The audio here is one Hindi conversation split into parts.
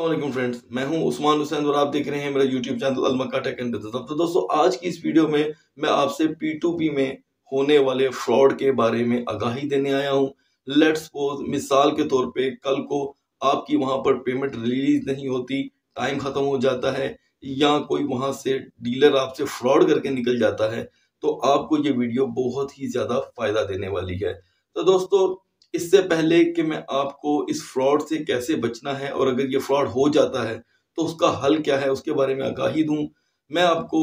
अल्लाह फ्रेंड्स मैं हूं उस्मान हुसैन और आप देख रहे हैं मेरा YouTube channel Almakka tech and business तो दोस्तों आज की इस वीडियो में मैं आपसे पी में होने वाले फ्रॉड के बारे में आगाही देने आया हूं लेट्स सपोज मिसाल के तौर पे कल को आपकी वहां पर पेमेंट रिलीज नहीं होती टाइम ख़त्म हो जाता है या कोई वहाँ से डीलर आपसे फ्रॉड करके निकल जाता है तो आपको ये वीडियो बहुत ही ज़्यादा फ़ायदा देने वाली है तो दोस्तों इससे पहले कि मैं आपको इस फ्रॉड से कैसे बचना है और अगर ये फ्रॉड हो जाता है तो उसका हल क्या है उसके बारे में आगाही दूँ मैं आपको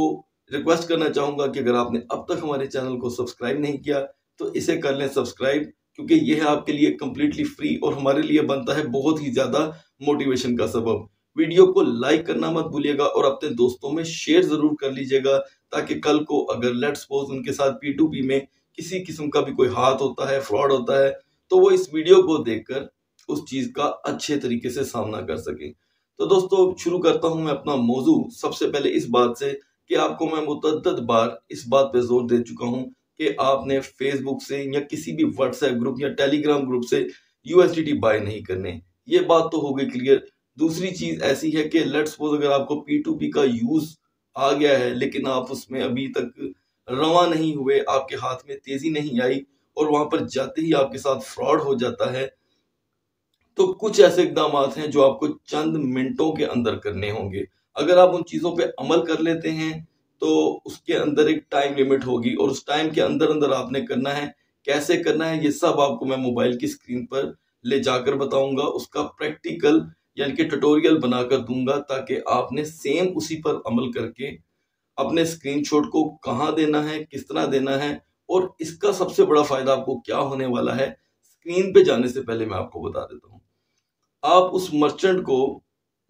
रिक्वेस्ट करना चाहूँगा कि अगर आपने अब तक हमारे चैनल को सब्सक्राइब नहीं किया तो इसे कर लें सब्सक्राइब क्योंकि यह आपके लिए कम्प्लीटली फ्री और हमारे लिए बनता है बहुत ही ज़्यादा मोटिवेशन का सबब वीडियो को लाइक करना मत भूलिएगा और अपने दोस्तों में शेयर ज़रूर कर लीजिएगा ताकि कल को अगर लेट्स सपोज उनके साथ पी टू पी में किसी किस्म का भी कोई हाथ होता है फ्रॉड होता है तो वो इस वीडियो को देखकर उस चीज़ का अच्छे तरीके से सामना कर सकें तो दोस्तों शुरू करता हूं मैं अपना मौजू सबसे पहले इस बात से कि आपको मैं मुतद बार इस बात पर जोर दे चुका हूं कि आपने फेसबुक से या किसी भी व्हाट्सएप ग्रुप या टेलीग्राम ग्रुप से यूएसडीटी बाय नहीं करने ये बात तो हो गई क्लियर दूसरी चीज ऐसी है कि लेट्स सपोज अगर आपको पी टू पी का यूज आ गया है लेकिन आप उसमें अभी तक रवा नहीं हुए आपके हाथ में तेजी नहीं आई और वहां पर जाते ही आपके साथ फ्रॉड हो जाता है तो कुछ ऐसे इकदाम हैं जो आपको चंद मिनटों के अंदर करने होंगे अगर आप उन चीज़ों पर अमल कर लेते हैं तो उसके अंदर एक टाइम लिमिट होगी और उस टाइम के अंदर अंदर आपने करना है कैसे करना है ये सब आपको मैं मोबाइल की स्क्रीन पर ले जाकर बताऊंगा उसका प्रैक्टिकल यानी कि ट्यूटोरियल बनाकर दूंगा ताकि आपने सेम उसी पर अमल करके अपने स्क्रीनशॉट को कहाँ देना है किस तरह देना है और इसका सबसे बड़ा फायदा आपको क्या होने वाला है स्क्रीन पे जाने से पहले मैं आपको बता देता हूं आप उस मर्चेंट को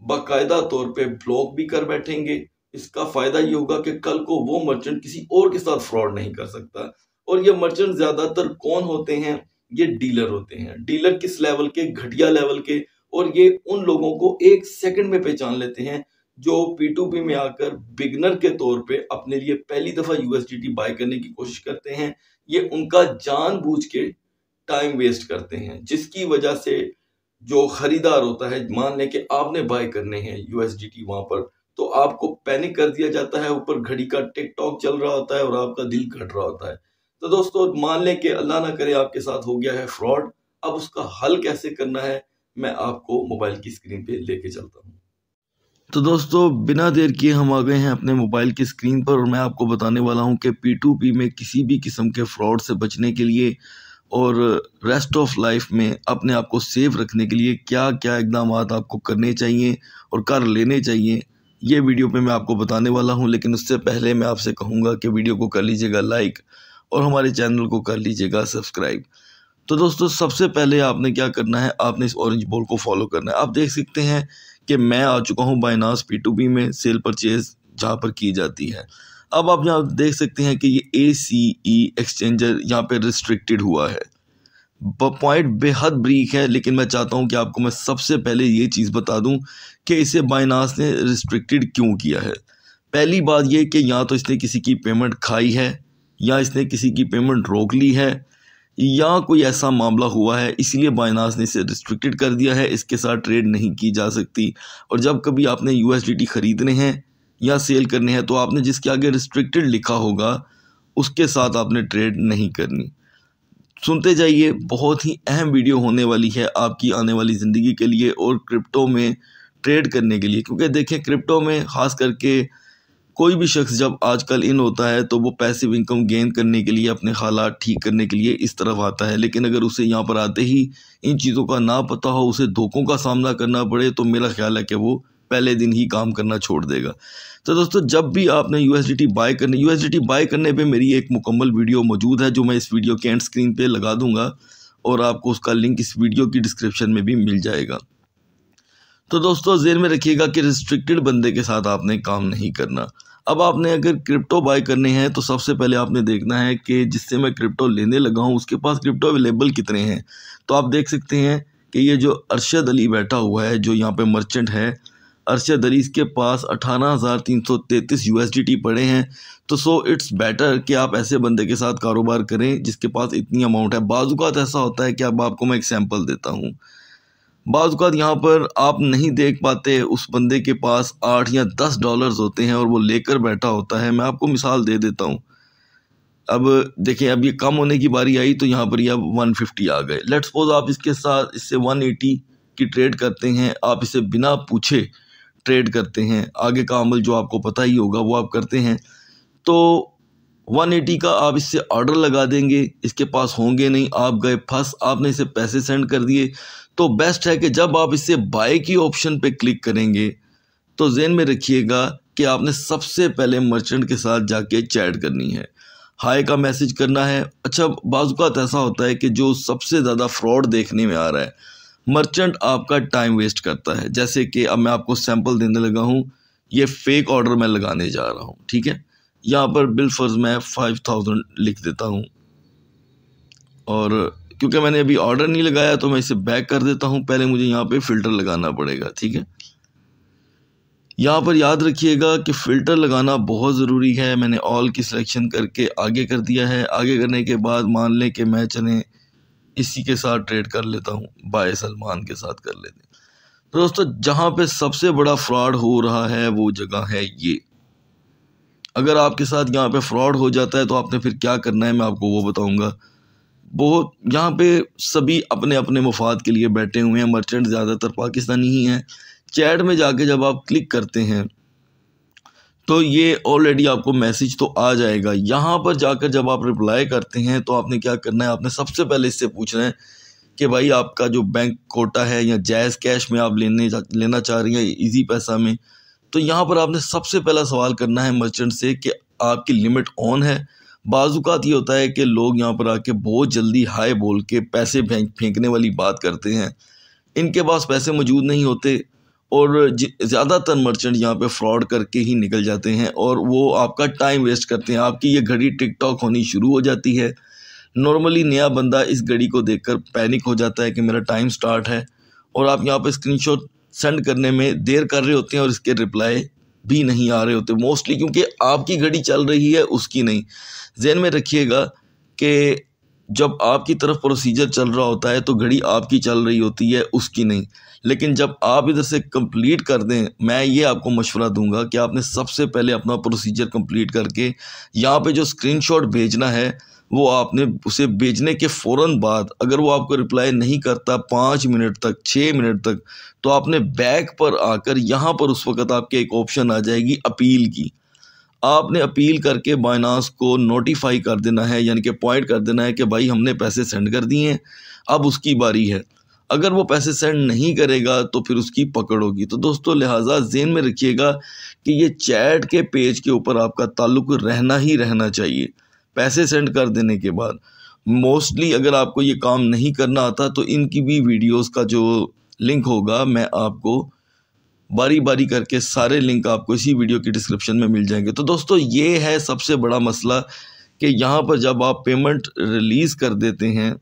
बाकायदा तौर पे ब्लॉक भी कर बैठेंगे इसका फायदा ये होगा कि कल को वो मर्चेंट किसी और के साथ फ्रॉड नहीं कर सकता और ये मर्चेंट ज्यादातर कौन होते हैं ये डीलर होते हैं डीलर किस लेवल के घटिया लेवल के और ये उन लोगों को एक सेकंड में पहचान लेते हैं जो पी टू पी में आकर बिगनर के तौर पे अपने लिए पहली दफ़ा यूएसडीटी बाय करने की कोशिश करते हैं ये उनका जानबूझ के टाइम वेस्ट करते हैं जिसकी वजह से जो खरीदार होता है मान लें कि आपने बाय करने हैं यूएसडीटी वहां पर तो आपको पैनिक कर दिया जाता है ऊपर घड़ी का टिक टॉक चल रहा होता है और आपका दिल घट रहा होता है तो दोस्तों मान लें कि अल्लाह ना करे आपके साथ हो गया है फ्रॉड अब उसका हल कैसे करना है मैं आपको मोबाइल की स्क्रीन पे लेके चलता हूँ तो दोस्तों बिना देर किए हम आ गए हैं अपने मोबाइल की स्क्रीन पर और मैं आपको बताने वाला हूं कि पी टू पी में किसी भी किस्म के फ्रॉड से बचने के लिए और रेस्ट ऑफ लाइफ में अपने आप को सेफ रखने के लिए क्या क्या इकदाम आपको करने चाहिए और कर लेने चाहिए ये वीडियो पे मैं आपको बताने वाला हूं लेकिन उससे पहले मैं आपसे कहूँगा कि वीडियो को कर लीजिएगा लाइक और हमारे चैनल को कर लीजिएगा सब्सक्राइब तो दोस्तों सबसे पहले आपने क्या करना है आपने इस ऑरेंज बॉल को फॉलो करना है आप देख सकते हैं कि मैं आ चुका हूँ बाइनास पी टू बी में सेल परचेज जहाँ पर की जाती है अब आप यहाँ देख सकते हैं कि ये ए सी ई एक्सचेंजर यहाँ पर रिस्ट्रिक्टेड हुआ है पॉइंट बेहद ब्रीक है लेकिन मैं चाहता हूँ कि आपको मैं सबसे पहले ये चीज़ बता दूँ कि इसे बाइनास ने रिस्ट्रिक्टेड क्यों किया है पहली बात यह कि या तो इसने किसी की पेमेंट खाई है या इसने किसी की पेमेंट रोक ली है या कोई ऐसा मामला हुआ है इसलिए बाइनास ने इसे रिस्ट्रिक्टेड कर दिया है इसके साथ ट्रेड नहीं की जा सकती और जब कभी आपने यू ख़रीदने हैं या सेल करने हैं तो आपने जिसके आगे रिस्ट्रिक्टेड लिखा होगा उसके साथ आपने ट्रेड नहीं करनी सुनते जाइए बहुत ही अहम वीडियो होने वाली है आपकी आने वाली ज़िंदगी के लिए और क्रिप्टो में ट्रेड करने के लिए क्योंकि देखें क्रिप्टो में ख़ास करके कोई भी शख्स जब आजकल इन होता है तो वो पैसिव इनकम गेन करने के लिए अपने हालात ठीक करने के लिए इस तरफ आता है लेकिन अगर उसे यहाँ पर आते ही इन चीज़ों का ना पता हो उसे धोखों का सामना करना पड़े तो मेरा ख्याल है कि वो पहले दिन ही काम करना छोड़ देगा तो दोस्तों जब भी आपने यू बाय करने यू बाय करने पर मेरी एक मुकम्मल वीडियो मौजूद है जो मैं इस वीडियो के एंड स्क्रीन पर लगा दूँगा और आपको उसका लिंक इस वीडियो की डिस्क्रिप्शन में भी मिल जाएगा तो दोस्तों जेर में रखिएगा कि रिस्ट्रिक्टेड बंदे के साथ आपने काम नहीं करना अब आपने अगर क्रिप्टो बाय करनी है तो सबसे पहले आपने देखना है कि जिससे मैं क्रिप्टो लेने लगा हूँ उसके पास क्रिप्टो अवेलेबल कितने हैं तो आप देख सकते हैं कि ये जो अरशद अली बैठा हुआ है जो यहाँ पे मर्चेंट है अरशद अली इसके पास अठारह हज़ार तीन सौ यू एस डी टी पड़े हैं तो सो इट्स बेटर कि आप ऐसे बंदे के साथ कारोबार करें जिसके पास इतनी अमाउंट है बाज़ात ऐसा होता है कि अब आपको मैं एक सैम्पल देता हूँ बाज़ात यहाँ पर आप नहीं देख पाते उस बंदे के पास आठ या दस डॉलर्स होते हैं और वो लेकर बैठा होता है मैं आपको मिसाल दे देता हूँ अब देखिए अब ये कम होने की बारी आई तो यहाँ पर ये अब वन फिफ्टी आ गए लेट सपोज आप इसके साथ इससे वन एटी की ट्रेड करते हैं आप इसे बिना पूछे ट्रेड करते हैं आगे का अमल जो आपको पता ही होगा वो आप करते हैं तो 180 का आप इससे ऑर्डर लगा देंगे इसके पास होंगे नहीं आप गए फंस आपने इसे पैसे सेंड कर दिए तो बेस्ट है कि जब आप इसे बाय की ऑप्शन पे क्लिक करेंगे तो जेन में रखिएगा कि आपने सबसे पहले मर्चेंट के साथ जाके चैट करनी है हाय का मैसेज करना है अच्छा बाजूकात ऐसा होता है कि जो सबसे ज़्यादा फ्रॉड देखने में आ रहा है मर्चेंट आपका टाइम वेस्ट करता है जैसे कि अब मैं आपको सैंपल देने लगा हूँ ये फेक ऑर्डर मैं लगाने जा रहा हूँ ठीक है यहाँ पर बिल फर्ज मैं फाइव थाउजेंड लिख देता हूँ और क्योंकि मैंने अभी ऑर्डर नहीं लगाया तो मैं इसे बैक कर देता हूँ पहले मुझे यहाँ पे फ़िल्टर लगाना पड़ेगा ठीक है यहाँ पर याद रखिएगा कि फ़िल्टर लगाना बहुत ज़रूरी है मैंने ऑल की सिलेक्शन करके आगे कर दिया है आगे करने के बाद मान लें कि मैं चले इसी के साथ ट्रेड कर लेता हूँ बाय सलमान के साथ कर लेते हैं तो दोस्तों जहाँ पे सबसे बड़ा फ्रॉड हो रहा है वो जगह है ये अगर आपके साथ यहाँ पे फ्रॉड हो जाता है तो आपने फिर क्या करना है मैं आपको वो बताऊँगा बहुत यहाँ पे सभी अपने अपने मफाद के लिए बैठे हुए हैं मर्चेंट ज़्यादातर पाकिस्तानी ही हैं चैट में जाके जब आप क्लिक करते हैं तो ये ऑलरेडी आपको मैसेज तो आ जाएगा यहाँ पर जाकर जब आप रिप्लाई करते हैं तो आपने क्या करना है आपने सबसे पहले इससे पूछना है कि भाई आपका जो बैंक कोटा है या जायज़ कैश में आप लेने लेना चाह रही हैं इजी पैसा में तो यहाँ पर आपने सबसे पहला सवाल करना है मर्चेंट से कि आपकी लिमिट ऑन है बाजुकात ये होता है कि लोग यहाँ पर आके बहुत जल्दी हाय बोल के पैसे फेंक फेंकने वाली बात करते हैं इनके पास पैसे मौजूद नहीं होते और ज़्यादातर मर्चेंट यहाँ पे फ्रॉड करके ही निकल जाते हैं और वो आपका टाइम वेस्ट करते हैं आपकी ये घड़ी टिकटॉक होनी शुरू हो जाती है नॉर्मली नया बंदा इस घड़ी को देखकर पैनिक हो जाता है कि मेरा टाइम स्टार्ट है और आप यहाँ पर स्क्रीनशॉट सेंड करने में देर कर रहे होते हैं और इसके रिप्लाई भी नहीं आ रहे होते मोस्टली क्योंकि आपकी घड़ी चल रही है उसकी नहीं जहन में रखिएगा कि जब आपकी तरफ प्रोसीजर चल रहा होता है तो घड़ी आपकी चल रही होती है उसकी नहीं लेकिन जब आप इधर से कंप्लीट कर दें मैं ये आपको मशवरा दूंगा कि आपने सबसे पहले अपना प्रोसीजर कंप्लीट करके यहाँ पे जो स्क्रीनशॉट भेजना है वो आपने उसे भेजने के फ़ौर बाद अगर वो आपको रिप्लाई नहीं करता पाँच मिनट तक छः मिनट तक तो आपने बैक पर आकर यहाँ पर उस वक़्त आपके एक ऑप्शन आ जाएगी अपील की आपने अपील करके बाइनास को नोटिफाई कर देना है यानी कि पॉइंट कर देना है कि भाई हमने पैसे सेंड कर दिए हैं अब उसकी बारी है अगर वो पैसे सेंड नहीं करेगा तो फिर उसकी पकड़ होगी तो दोस्तों लिहाजा जेन में रखिएगा कि ये चैट के पेज के ऊपर आपका ताल्लुक रहना ही रहना चाहिए पैसे सेंड कर देने के बाद मोस्टली अगर आपको ये काम नहीं करना आता तो इनकी भी वीडियोस का जो लिंक होगा मैं आपको बारी बारी करके सारे लिंक आपको इसी वीडियो की डिस्क्रिप्शन में मिल जाएंगे तो दोस्तों ये है सबसे बड़ा मसला कि यहाँ पर जब आप पेमेंट रिलीज़ कर देते हैं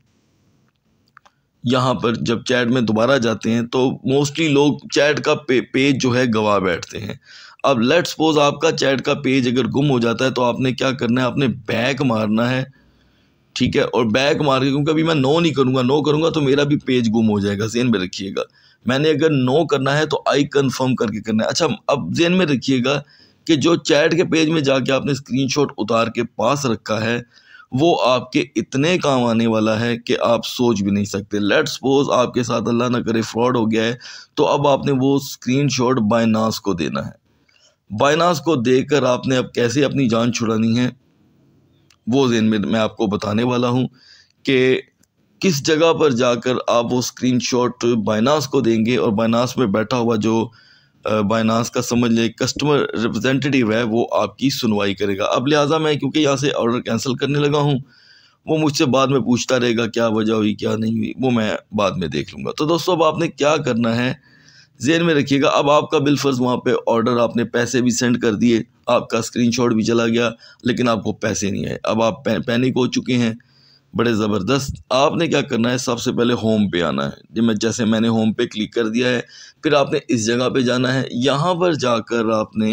यहाँ पर जब चैट में दोबारा जाते हैं तो मोस्टली लोग चैट का पे, पेज जो है गवा बैठते हैं अब लेट सपोज आपका चैट का पेज अगर गुम हो जाता है तो आपने क्या करना है आपने बैक मारना है ठीक है और बैक मार के क्योंकि अभी मैं नो नहीं करूँगा नो करूँगा तो मेरा भी पेज गुम हो जाएगा जेन में रखिएगा मैंने अगर नो करना है तो आई कन्फर्म करके करना है अच्छा अब जेन में रखिएगा कि जो चैट के पेज में जाके आपने स्क्रीन उतार के पास रखा है वो आपके इतने काम आने वाला है कि आप सोच भी नहीं सकते लेट सपोज आपके साथ अल्लाह ना करे फ्रॉड हो गया है तो अब आपने वो स्क्रीनशॉट बायनास को देना है बाइनास को देखकर आपने अब कैसे अपनी जान छुड़ानी है वो जेन में मैं आपको बताने वाला हूँ कि किस जगह पर जाकर आप वो स्क्रीनशॉट बाइनास को देंगे और बाइनास में बैठा हुआ जो बाइनास का समझ लें कस्टमर रिप्रेजेंटेटिव है वो आपकी सुनवाई करेगा अब लिहाजा मैं क्योंकि यहाँ से ऑर्डर कैंसिल करने लगा हूँ वो मुझसे बाद में पूछता रहेगा क्या वजह हुई क्या नहीं हुई वो मैं बाद में देख लूँगा तो दोस्तों अब आपने क्या करना है जेन में रखिएगा अब आपका बिलफर्ज वहाँ पे ऑर्डर आपने पैसे भी सेंड कर दिए आपका स्क्रीनशॉट भी चला गया लेकिन आपको पैसे नहीं आए अब आप पैनिक हो चुके हैं बड़े ज़बरदस्त आपने क्या करना है सबसे पहले होम पे आना है जी मैं जैसे मैंने होम पे क्लिक कर दिया है फिर आपने इस जगह पे जाना है यहाँ पर जाकर आपने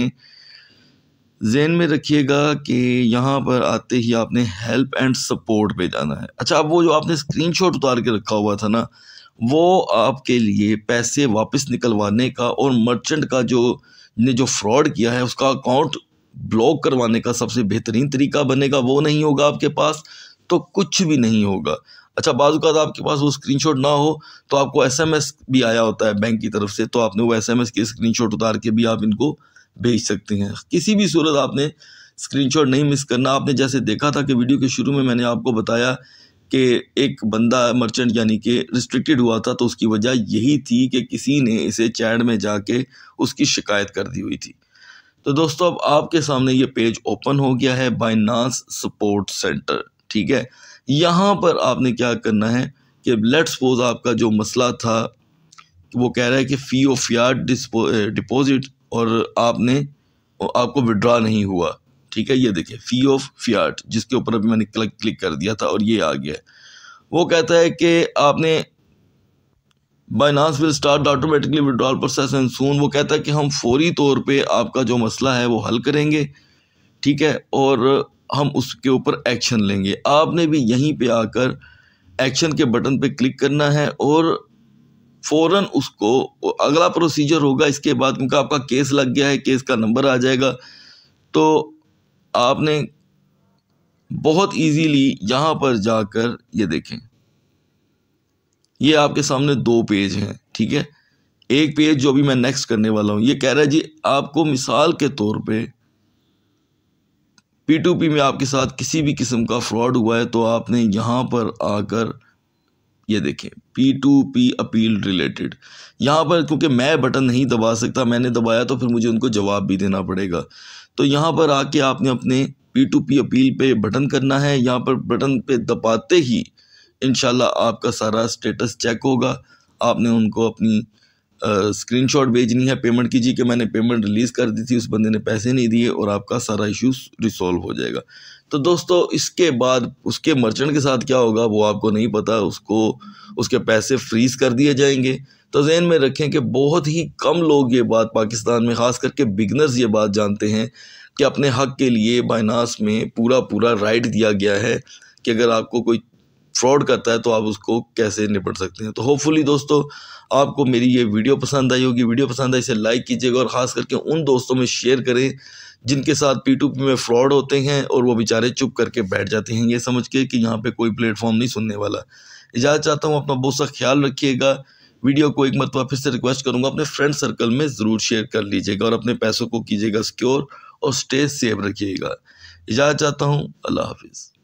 जेन में रखिएगा कि यहाँ पर आते ही आपने हेल्प एंड सपोर्ट पे जाना है अच्छा अब वो जो आपने स्क्रीनशॉट उतार के रखा हुआ था ना वो आपके लिए पैसे वापस निकलवाने का और मर्चेंट का जो ने जो फ्रॉड किया है उसका अकाउंट ब्लॉक करवाने का सबसे बेहतरीन तरीका बनेगा वो नहीं होगा आपके पास तो कुछ भी नहीं होगा अच्छा बाजू का आपके पास वो स्क्रीनशॉट ना हो तो आपको एसएमएस भी आया होता है बैंक की तरफ से तो आपने वो एसएमएस के स्क्रीनशॉट उतार के भी आप इनको भेज सकते हैं किसी भी सूरत आपने स्क्रीनशॉट नहीं मिस करना आपने जैसे देखा था कि वीडियो के शुरू में मैंने आपको बताया कि एक बंदा मर्चेंट यानी कि रिस्ट्रिक्टेड हुआ था तो उसकी वजह यही थी कि किसी ने इसे चैट में जाके उसकी शिकायत कर दी हुई थी तो दोस्तों अब आपके सामने ये पेज ओपन हो गया है बाइनास सपोर्ट सेंटर ठीक है यहाँ पर आपने क्या करना है कि लेट सपोज आपका जो मसला था वो कह रहा है कि फ़ी ऑफ यार डिपोज़िट और आपने आपको विड्रा नहीं हुआ ठीक है ये देखिए फी ऑफ फियाट जिसके ऊपर अभी मैंने क्लिक क्लिक कर दिया था और ये आ गया वो कहता है कि आपने Binance will start automatically withdrawal process and soon वो कहता है कि हम फौरी तौर पे आपका जो मसला है वो हल करेंगे ठीक है और हम उसके ऊपर एक्शन लेंगे आपने भी यहीं पे आकर एक्शन के बटन पे क्लिक करना है और फ़ौर उसको अगला प्रोसीजर होगा इसके बाद क्योंकि आपका केस लग गया है केस का नंबर आ जाएगा तो आपने बहुत इजीली यहां पर जाकर ये देखें ये आपके सामने दो पेज हैं ठीक है एक पेज जो अभी मैं नेक्स्ट करने वाला हूं ये कह रहा है जी आपको मिसाल के तौर पे पी टू पी में आपके साथ किसी भी किस्म का फ्रॉड हुआ है तो आपने यहां पर आकर ये देखें P two P appeal related यहाँ पर क्योंकि मैं बटन नहीं दबा सकता मैंने दबाया तो फिर मुझे उनको जवाब भी देना पड़ेगा तो यहाँ पर आके आपने अपने पी टू पी अपील पे बटन करना है यहाँ पर बटन पे दबाते ही इन आपका सारा स्टेटस चेक होगा आपने उनको अपनी स्क्रीन शॉट भेजनी है पेमेंट कीजिए कि मैंने पेमेंट रिलीज़ कर दी थी उस बंदे ने पैसे नहीं दिए और आपका सारा इशू रिसॉल्व हो जाएगा तो दोस्तों इसके बाद उसके मर्चेंट के साथ क्या होगा वो आपको नहीं पता उसको उसके पैसे फ्रीज़ कर दिए जाएंगे तो जहन में रखें कि बहुत ही कम लोग ये बात पाकिस्तान में ख़ास करके बिगनर्स ये बात जानते हैं कि अपने हक़ के लिए बाइनास में पूरा पूरा राइट दिया गया है कि अगर आपको कोई फ्रॉड करता है तो आप उसको कैसे निपट सकते हैं तो होपफुली दोस्तों आपको मेरी ये वीडियो पसंद आई होगी वीडियो पसंद आई इसे लाइक कीजिएगा और ख़ास करके उन दोस्तों में शेयर करें जिनके साथ पी टू पी में फ्रॉड होते हैं और वो बेचारे चुप करके बैठ जाते हैं ये समझ के कि यहाँ पर कोई प्लेटफॉर्म नहीं सुनने वाला इजाज़त चाहता हूँ अपना बहुत सा ख्याल रखिएगा वीडियो को एक मतलब फिर से रिक्वेस्ट करूंगा अपने फ्रेंड सर्कल में ज़रूर शेयर कर लीजिएगा और अपने पैसों को कीजिएगा सिक्योर और स्टेज सेफ रखिएगा इजाज़त चाहता हूँ अल्लाह हाफिज़